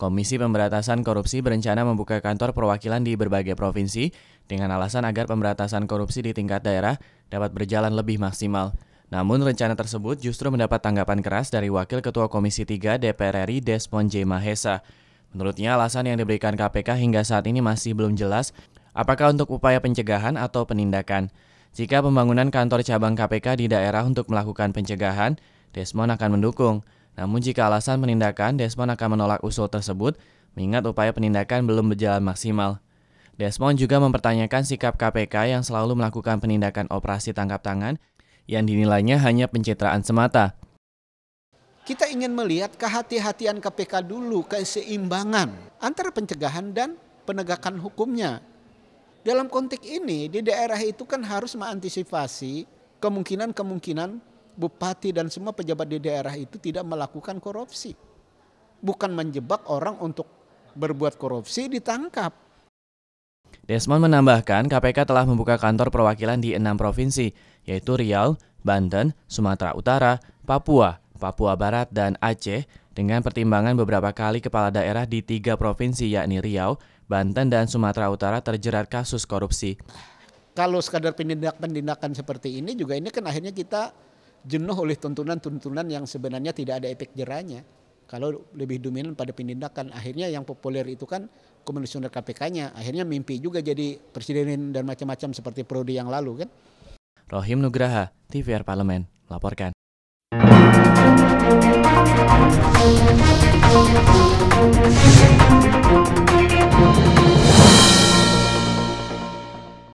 Komisi Pemberantasan Korupsi berencana membuka kantor perwakilan di berbagai provinsi dengan alasan agar pemberantasan korupsi di tingkat daerah dapat berjalan lebih maksimal. Namun rencana tersebut justru mendapat tanggapan keras dari Wakil Ketua Komisi 3 DPR RI Desmond J. Mahesa. Menurutnya alasan yang diberikan KPK hingga saat ini masih belum jelas apakah untuk upaya pencegahan atau penindakan. Jika pembangunan kantor cabang KPK di daerah untuk melakukan pencegahan, Desmond akan mendukung. Namun jika alasan penindakan, Desmond akan menolak usul tersebut, mengingat upaya penindakan belum berjalan maksimal. Desmond juga mempertanyakan sikap KPK yang selalu melakukan penindakan operasi tangkap tangan yang dinilainya hanya pencitraan semata. Kita ingin melihat kehati-hatian KPK dulu, keseimbangan antara pencegahan dan penegakan hukumnya. Dalam konteks ini, di daerah itu kan harus mengantisipasi kemungkinan-kemungkinan bupati dan semua pejabat di daerah itu tidak melakukan korupsi. Bukan menjebak orang untuk berbuat korupsi ditangkap. Desmond menambahkan KPK telah membuka kantor perwakilan di enam provinsi, yaitu Riau, Banten, Sumatera Utara, Papua, Papua Barat, dan Aceh dengan pertimbangan beberapa kali kepala daerah di tiga provinsi yakni Riau, Banten, dan Sumatera Utara terjerat kasus korupsi. Kalau sekadar penindakan penindakan seperti ini juga ini kan akhirnya kita jenuh oleh tuntunan-tuntunan yang sebenarnya tidak ada efek jerahnya. Kalau lebih dominan pada penindakan, akhirnya yang populer itu kan komisioner KPK-nya, akhirnya mimpi juga jadi presiden dan macam-macam seperti periode yang lalu kan. Rohim Nugraha, TVR Parlemen, melaporkan.